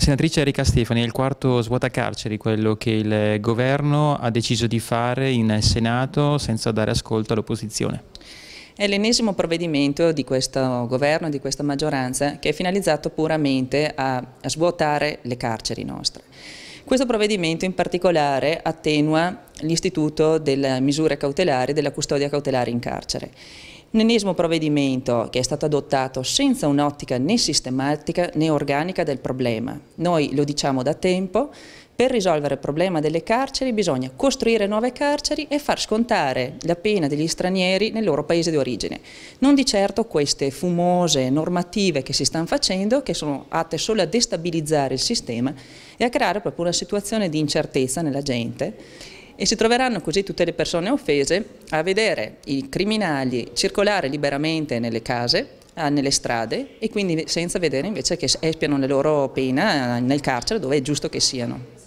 Senatrice Erika Stefani, è il quarto svuota carceri, quello che il governo ha deciso di fare in Senato senza dare ascolto all'opposizione. È l'ennesimo provvedimento di questo governo, di questa maggioranza, che è finalizzato puramente a svuotare le carceri nostre. Questo provvedimento in particolare attenua l'istituto delle misure cautelari della custodia cautelare in carcere un provvedimento che è stato adottato senza un'ottica né sistematica né organica del problema. Noi lo diciamo da tempo, per risolvere il problema delle carceri bisogna costruire nuove carceri e far scontare la pena degli stranieri nel loro paese di origine. Non di certo queste fumose normative che si stanno facendo, che sono atte solo a destabilizzare il sistema e a creare proprio una situazione di incertezza nella gente e si troveranno così tutte le persone offese a vedere i criminali circolare liberamente nelle case nelle strade e quindi senza vedere invece che espiano la loro pena nel carcere dove è giusto che siano.